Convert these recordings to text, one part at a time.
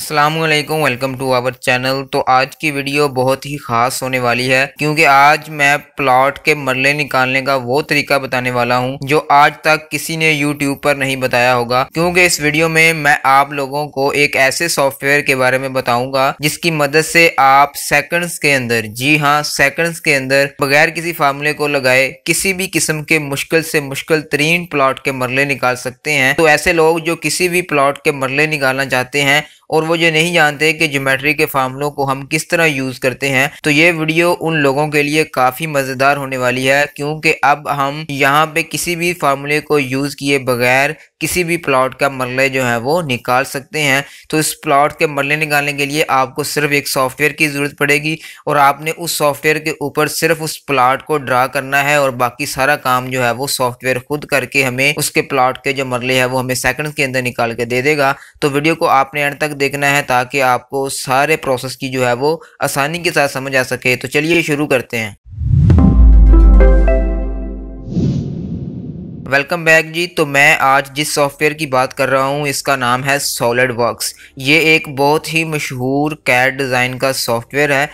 Aslam welcome to our channel तो आज की वीडियो बहुत ही खास होने वाली है क्योंकि आज मैं प्लॉट के मरले निकालने का वो तरीका बताने वाला हूँ जो आज तक किसी ने YouTube पर नहीं बताया होगा क्योंकि इस वीडियो में मैं आप लोगों को एक ऐसे सॉफ्टवेयर के बारे में बताऊंगा जिसकी मदद से आप सेकंड्स के अंदर जी हाँ सेकंड्स के अंदर बगैर किसी फार्मूले को लगाए किसी भी किस्म के मुश्किल से मुश्किल तरीन प्लॉट के मरले निकाल सकते हैं तो ऐसे लोग जो किसी भी प्लॉट के मरले निकालना चाहते हैं और वो ये नहीं जानते कि ज्योमेट्री के फार्मूलों को हम किस तरह यूज़ करते हैं तो ये वीडियो उन लोगों के लिए काफ़ी मज़ेदार होने वाली है क्योंकि अब हम यहाँ पे किसी भी फार्मूले को यूज़ किए बगैर किसी भी प्लॉट का मरले जो है वो निकाल सकते हैं तो इस प्लॉट के मरले निकालने के लिए आपको सिर्फ एक सॉफ्टवेयर की ज़रूरत पड़ेगी और आपने उस सॉफ्टवेयर के ऊपर सिर्फ उस प्लॉट को ड्रा करना है और बाकी सारा काम जो है वो सॉफ्टवेयर खुद करके हमें उसके प्लॉट के जो मरले है वो हमें सेकंड के अंदर निकाल के दे देगा तो वीडियो को आपने एंड तक देख देखना है ताकि आपको सारे प्रोसेस की जो है वो आसानी के साथ समझ आ सके तो चलिए शुरू करते हैं वेलकम बैक जी तो मैं आज जिस सॉफ्टवेयर की बात कर रहा हूँ इसका नाम है सॉलिड वर्कस ये एक बहुत ही मशहूर कैड डिज़ाइन का सॉफ्टवेयर है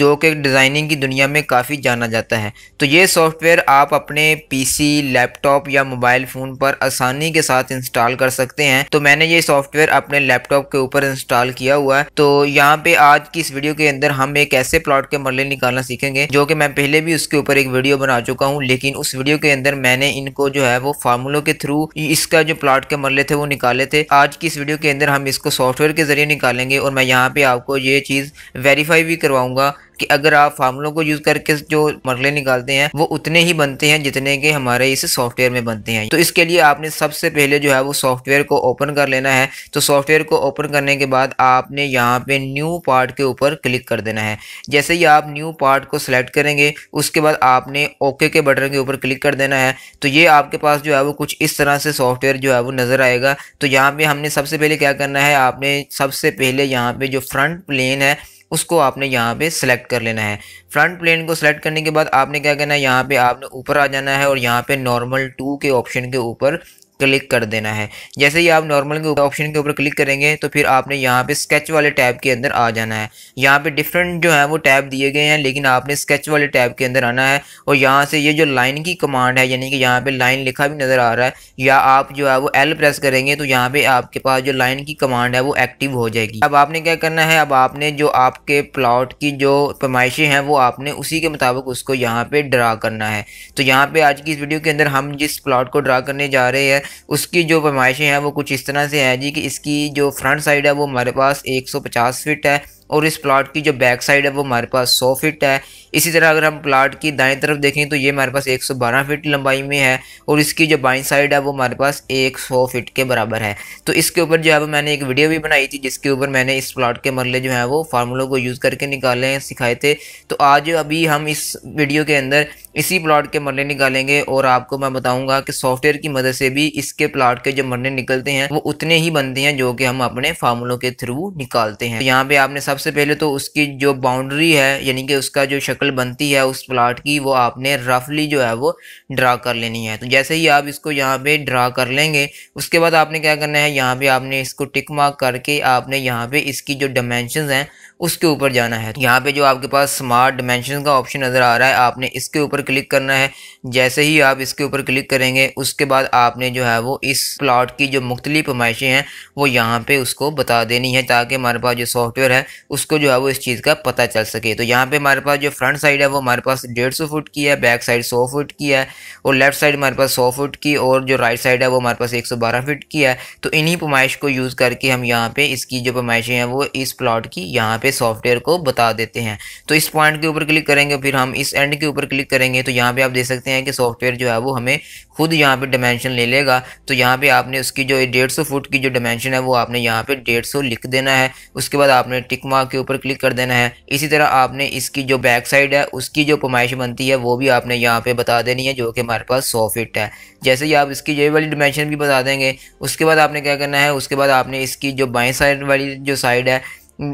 जो कि डिज़ाइनिंग की दुनिया में काफ़ी जाना जाता है तो ये सॉफ्टवेयर आप अपने पीसी लैपटॉप या मोबाइल फ़ोन पर आसानी के साथ इंस्टॉल कर सकते हैं तो मैंने ये सॉफ्टवेयर अपने लैपटॉप के ऊपर इंस्टॉल किया हुआ है तो यहाँ पे आज की इस वीडियो के अंदर हम एक ऐसे प्लॉट के मरले निकालना सीखेंगे जो कि मैं पहले भी उसके ऊपर एक वीडियो बना चुका हूँ लेकिन उस वीडियो के अंदर मैंने इनको जो है वो फार्मूलों के थ्रू इसका जो प्लाट के मरले थे वो निकाले थे आज की इस वीडियो के अंदर हम इसको सॉफ्टवेयर के जरिए निकालेंगे और मैं यहाँ पर आपको ये चीज़ वेरीफाई भी करवाऊँगा कि अगर आप फार्मूलों को यूज़ करके जो मरले निकालते हैं वो उतने ही बनते हैं जितने के हमारे इस सॉफ्टवेयर में बनते हैं तो इसके लिए आपने सबसे पहले जो है वो सॉफ्टवेयर को ओपन कर लेना है तो सॉफ्टवेयर को ओपन करने के बाद आपने यहाँ पे न्यू पार्ट के ऊपर क्लिक कर देना है जैसे ही आप न्यू पार्ट को सिलेक्ट करेंगे उसके बाद आपने ओके के बटन के ऊपर क्लिक कर देना है तो ये आपके पास जो है वो कुछ इस तरह से सॉफ्टवेयर जो है वो नज़र आएगा तो यहाँ पर हमने सबसे पहले क्या करना है आपने सबसे पहले यहाँ पर जो फ्रंट प्लेन है उसको आपने यहाँ पे सेलेक्ट कर लेना है फ्रंट प्लेन को सेलेक्ट करने के बाद आपने क्या करना है यहाँ पे आपने ऊपर आ जाना है और यहाँ पे नॉर्मल टू के ऑप्शन के ऊपर क्लिक कर देना है जैसे ही आप नॉर्मल के ऑप्शन के ऊपर क्लिक करेंगे तो फिर आपने यहाँ पे स्केच वाले टैब के अंदर आ जाना है यहाँ पे डिफरेंट जो है वो टैब दिए गए हैं लेकिन आपने स्केच वाले टैब के अंदर आना है और यहाँ से ये जो लाइन की कमांड है यानी कि यहाँ पे लाइन लिखा भी नज़र आ रहा है या आप जो है वो एल प्रेस करेंगे तो यहाँ पे आपके पास जो लाइन की कमांड है वो एक्टिव हो जाएगी अब आपने क्या करना है अब आपने जो आपके प्लॉट की जो पैमाइशें हैं वो आपने उसी के मुताबिक उसको यहाँ पे ड्रा करना है तो यहाँ पे आज की इस वीडियो के अंदर हम जिस प्लॉट को ड्रा करने जा रहे हैं उसकी जो पैमाइशें हैं वो कुछ इस तरह से हैं जी कि इसकी जो फ्रंट साइड है वो हमारे पास 150 फिट है और इस प्लाट की जो बैक साइड है वो हमारे पास 100 फिट है इसी तरह अगर हम प्लाट की दाएं तरफ देखें तो ये हमारे पास 112 फीट लंबाई में है और इसकी जो बाई साइड है वो हमारे पास 100 फीट के बराबर है तो इसके ऊपर जो है वो मैंने एक वीडियो भी बनाई थी जिसके ऊपर मैंने इस प्लाट के मरले जो है वो फार्मूलों को यूज़ करके निकाले हैं सिखाए थे तो आज अभी हम इस वीडियो के अंदर इसी प्लाट के मरने निकालेंगे और आपको मैं बताऊंगा कि सॉफ्टवेयर की मदद से भी इसके प्लाट के जो मरने निकलते हैं वो उतने ही बनते हैं जो कि हम अपने फार्मूलों के थ्रू निकालते हैं तो यहाँ पे आपने सबसे पहले तो उसकी जो बाउंड्री है यानी कि उसका जो शक्ल बनती है उस प्लाट की वो आपने रफली जो है वो ड्रा कर लेनी है तो जैसे ही आप इसको यहाँ पे ड्रा कर लेंगे उसके बाद आपने क्या करना है यहाँ पे आपने इसको टिक मार्क करके आपने यहाँ पे इसकी जो डायमेंशन हैं उसके ऊपर जाना है तो यहाँ पे जो आपके पास स्मार्ट डिमेंशन का ऑप्शन नज़र आ रहा है आपने इसके ऊपर क्लिक करना है जैसे ही आप इसके ऊपर क्लिक करेंगे उसके बाद आपने जो है वो इस प्लाट की जो मुख्तलिफ नुमाइशें हैं वो यहाँ पर उसको बता देनी है ताकि हमारे पास जो सॉफ्टवेयर है उसको जो है वो इस चीज़ का पता चल सके तो यहाँ पर हमारे पास जो फ्रंट साइड है वो हमारे पास डेढ़ सौ फुट की है बैक साइड सौ फुट की है और लेफ्ट साइड हमारे पास सौ फुट की और जो राइट साइड है वो हमारे पास एक सौ बारह फुट की है तो इन्हीं पमाइश को यूज़ करके हम यहाँ पर इसकी जो पुमाइशें हैं वो इस प्लाट की यहाँ पर सॉफ्टवेयर को बता देते हैं तो इस पॉइंट के ऊपर क्लिक करेंगे फिर हम इस एंड के ऊपर क्लिक करेंगे तो यहाँ पे आप देख सकते हैं कि सॉफ्टवेयर जो है वो हमें खुद यहाँ पे डायमेंशन ले लेगा तो यहाँ पे आपने उसकी जो डेढ़ सौ फुट की जो डायमेंशन है वो आपने यहाँ पे डेढ़ सौ लिख देना है उसके बाद आपने टिक मार्क के ऊपर क्लिक कर देना है इसी तरह आपने इसकी जो बैक साइड है उसकी जो पमाइश बनती है वो भी आपने यहाँ पे बता देनी है जो कि हमारे पास सौ फिट है जैसे ही आप इसकी ये वाली डायमेंशन भी बता देंगे उसके बाद आपने क्या करना है उसके बाद आपने इसकी जो बाई साइड वाली जो साइड है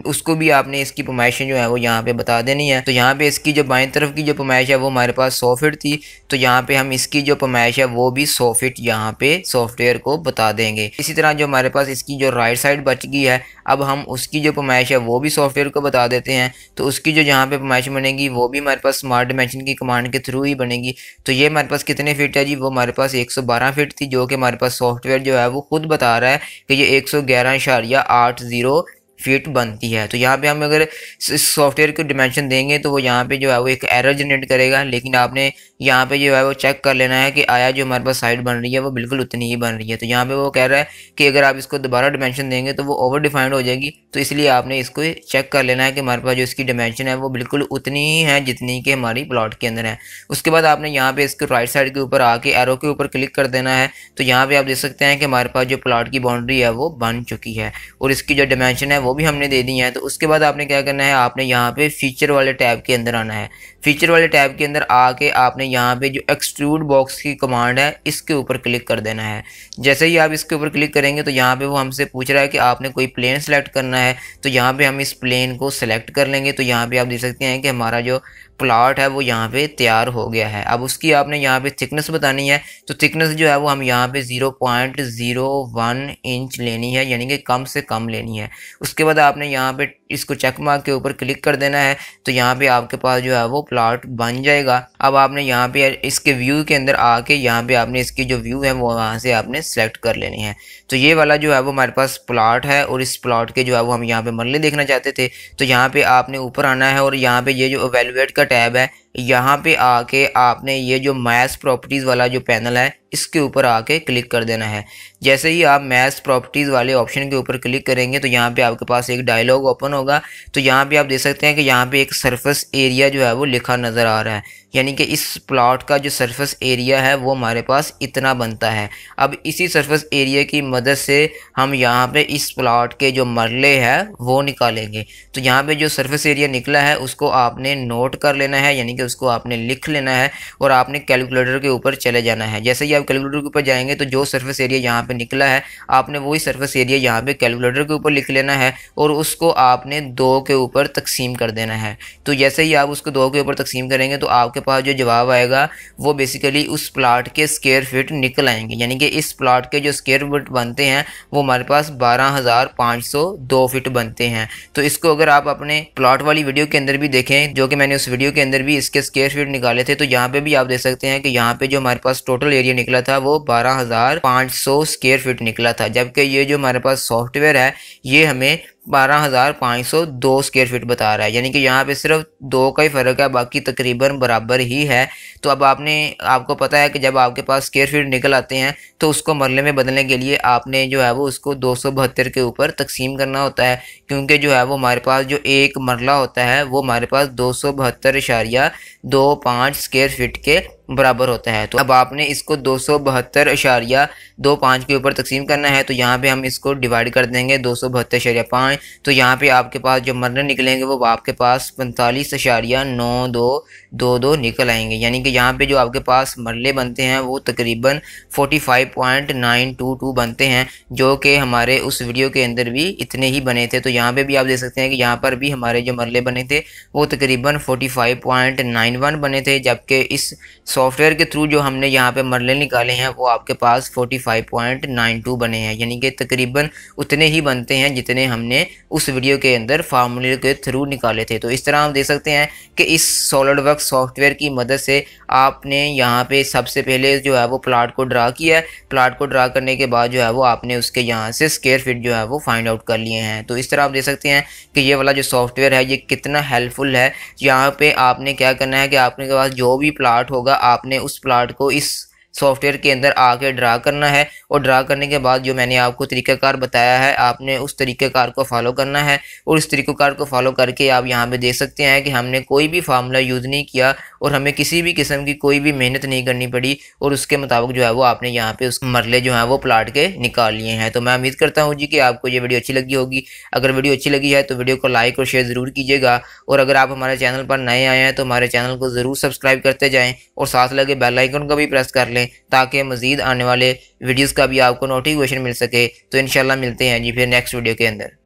उसको भी आपने इसकी पमाइशें जो है वो यहाँ पे बता देनी है तो यहाँ पे इसकी जो बाएं तरफ की जो पुमाइश है वो हमारे पास सौ फिट थी तो यहाँ पे हम इसकी जो पुमाइश है वो भी सौ फिट यहाँ पे सॉफ्टवेयर को बता देंगे इसी तरह जो हमारे पास इसकी जो राइट साइड बच गई है अब हम उसकी जो पुमाइश है वो भी सॉफ्टवेयर को बता देते हैं तो उसकी जो यहाँ पे पुमाइश बनेगी वो भी हमारे पास स्मार्ट डिमेंशन की कमांड के थ्रू ही बनेगी तो ये हमारे पास कितने फिट है जी वो हमारे पास बारह फिट थी जो कि हमारे पास सॉफ्टवेयर जो है वो खुद बता रहा है कि ये एक सौ ग्यारह इशारिया आठ जीरो फिट बनती है तो यहाँ पे हम अगर सॉफ्टवेयर को डिमेंशन देंगे तो वो यहाँ पे जो है वो एक एरर जनरेट करेगा लेकिन आपने यहाँ पे जो है वो चेक कर लेना है कि आया जो हमारे पास साइड बन रही है वो बिल्कुल उतनी ही बन रही है तो यहाँ पे वो कह रहा है कि अगर आप इसको दोबारा डिमेंशन देंगे तो वो ओवर डिफाइंड हो जाएगी तो इसलिए आपने इसको चेक कर लेना है कि हमारे पास जो इसकी डिमेंशन है वो बिल्कुल उतनी ही है जितनी कि हमारी प्लॉट के अंदर है उसके बाद आपने यहाँ पे इसको राइट साइड के ऊपर आके एरो के ऊपर क्लिक कर देना है तो यहाँ पे आप देख सकते हैं कि हमारे पास जो प्लाट की बाउंड्री है वो बन चुकी है और इसकी जो डिमेंशन है वो भी हमने दे दी है तो उसके बाद आपने क्या करना है आपने यहाँ पे फीचर वाले टैब के अंदर आना है फीचर वाले टैब के अंदर आके आपने यहाँ पे जो एक्सट्रूड बॉक्स की कमांड है इसके ऊपर क्लिक कर देना है जैसे ही आप इसके ऊपर क्लिक करेंगे तो यहाँ पे वो हमसे पूछ रहा है कि आपने कोई प्लेन सेलेक्ट करना है तो यहाँ पे हम इस प्लेन को सेलेक्ट कर लेंगे तो यहाँ पे आप देख सकते हैं कि हमारा जो प्लाट है वो यहाँ पे तैयार हो गया है अब उसकी आपने यहाँ पे थिकनेस बतानी है तो थिकनेस जो है वो हम यहाँ पे 0.01 इंच लेनी है यानी कि कम से कम लेनी है उसके बाद आपने यहाँ पे इसको चेक मार्क के ऊपर क्लिक कर देना है तो यहाँ पे आपके पास जो है वो प्लाट बन जाएगा अब आपने यहाँ पे इसके व्यू के अंदर आके यहाँ पे आपने इसकी जो व्यू है वो वहाँ से आपने सेलेक्ट कर लेनी है तो ये वाला जो है वो हमारे पास प्लाट है और इस प्लाट के जो है वो हम यहाँ पे मरले देखना चाहते थे तो यहाँ पे आपने ऊपर आना है और यहाँ पे ये जो अवेलुएट का टैब है यहाँ पे आके आपने ये जो मैथ प्रॉपर्टीज़ वाला जो पैनल है इसके ऊपर आके क्लिक कर देना है जैसे ही आप मैथ्स प्रॉपर्टीज़ वाले ऑप्शन के ऊपर क्लिक करेंगे तो यहाँ पे आपके पास एक डायलॉग ओपन होगा तो यहाँ पे आप देख सकते हैं कि यहाँ पे एक सरफेस एरिया जो है वो लिखा नज़र आ रहा है यानी कि इस प्लॉट का जो सरफेस एरिया है वो हमारे पास इतना बनता है अब इसी सरफेस एरिया की मदद से हम यहाँ पे इस प्लॉट के जो मरले हैं वो निकालेंगे तो यहाँ पे जो सरफेस एरिया निकला है उसको आपने नोट कर लेना है यानी कि उसको आपने लिख लेना है और आपने कैलकुलेटर के ऊपर चले जाना है जैसे ही आप कैलकुलेटर के ऊपर जाएंगे तो जो सर्फेस एरिया यहाँ पर निकला है आपने वही सर्फेस एरिया यहाँ पर कैलकुलेटर के ऊपर लिख लेना है और उसको आपने दो के ऊपर तकसीम कर देना है तो जैसे ही आप उसको दो के ऊपर तकसीम करेंगे तो आपके आपके पास जो जवाब आएगा वो बेसिकली उस प्लाट के स्केयर फिट निकल आएंगे यानी कि इस प्लाट के जो स्केयर फिट बनते हैं वो हमारे पास बारह हज़ार पाँच सौ दो फिट बनते हैं तो इसको अगर आप अपने प्लाट वाली वीडियो के अंदर भी देखें जो कि मैंने उस वीडियो के अंदर भी इसके स्केयर फिट निकाले थे तो यहाँ पर भी आप देख सकते हैं कि यहाँ पर जो हमारे पास टोटल एरिया निकला था वो बारह हज़ार पाँच सौ स्केयर फीट निकला था जबकि ये जो हमारे पास सॉफ्टवेयर है ये हमें बारह हज़ार पाँच सौ दो स्केयर फीट बता रहा है यानी कि यहाँ पे सिर्फ दो का ही फ़र्क है बाकी तकरीबन बराबर ही है तो अब आपने आपको पता है कि जब आपके पास स्केयर फीट निकल आते हैं तो उसको मरले में बदलने के लिए आपने जो है वो उसको दो सौ बहत्तर के ऊपर तकसीम करना होता है क्योंकि जो है वो हमारे पास जो एक मरला होता है वो हमारे पास दो सौ बहत्तर इशारिया दो पाँच स्केयर फीट के बराबर होता है तो अब आपने इसको दो सौ बहत्तर अशारिया दो पाँच के ऊपर तकसीम करना है तो यहाँ पे हम इसको डिवाइड कर देंगे दो सौ बहत्तर अशारिया पाँच तो यहाँ पे आपके पास जो मरने निकलेंगे वो आपके पास पैंतालीस अशारिया नौ दो दो दो निकल आएंगे यानी कि यहाँ पे जो आपके पास मरले बनते हैं वो तकरीबन forty five point nine two two बनते हैं जो कि हमारे उस वीडियो के अंदर भी इतने ही बने थे तो यहाँ पे भी आप देख सकते हैं कि यहाँ पर भी हमारे जो मरले बने थे वो तकरीबन forty five point nine one बने थे जबकि इस सॉफ्टवेयर के थ्रू जो हमने यहाँ पे मरले निकाले हैं वो आपके पास 45.92 बने हैं यानी कि तकरीबन उतने ही बनते हैं जितने हमने उस वीडियो के अंदर फार्मूले के थ्रू निकाले थे तो इस तरह हम देख सकते हैं कि इस सॉलिड वर्क सॉफ्टवेयर की मदद से आपने यहाँ पे सबसे पहले जो है वो प्लाट को ड्रा किया है प्लाट को ड्रा करने के बाद जो है वो आपने उसके यहाँ से स्केयर फिट जो है वो फाइंड आउट कर लिए हैं तो इस तरह आप देख सकते हैं कि ये वाला जो सॉफ्टवेयर है ये कितना हेल्पफुल है यहाँ पे आपने क्या करना है कि आपने के पास जो भी प्लाट होगा आपने उस प्लाट को इस सॉफ्टवेयर के अंदर आके ड्रा करना है और ड्रा करने के बाद जो मैंने आपको तरीक़ाकार बताया है आपने उस तरीक़ाकार को फॉलो करना है और इस तरीक़ाकार को फॉलो करके आप यहाँ पे देख सकते हैं कि हमने कोई भी फार्मूला यूज़ नहीं किया और हमें किसी भी किस्म की कोई भी मेहनत नहीं करनी पड़ी और उसके मुताबिक जो है वो आपने यहाँ पर उस मरले जो हैं वो प्लाट के निकाल लिए हैं तो मैं उम्मीद करता हूँ जी कि आपको ये वीडियो अच्छी लगी होगी अगर वीडियो अच्छी लगी है तो वीडियो को लाइक और शेयर ज़रूर कीजिएगा और अगर आप हमारे चैनल पर नए आए हैं तो हमारे चैनल को ज़रूर सब्सक्राइब करते जाएँ और साथ लगे बेल आइकन का भी प्रेस कर लें ताकि मज़ीद आने वाले वीडियोज़ का भी आपको नोटिफिकेशन मिल सके तो इन मिलते हैं जी फिर नेक्स्ट वीडियो के अंदर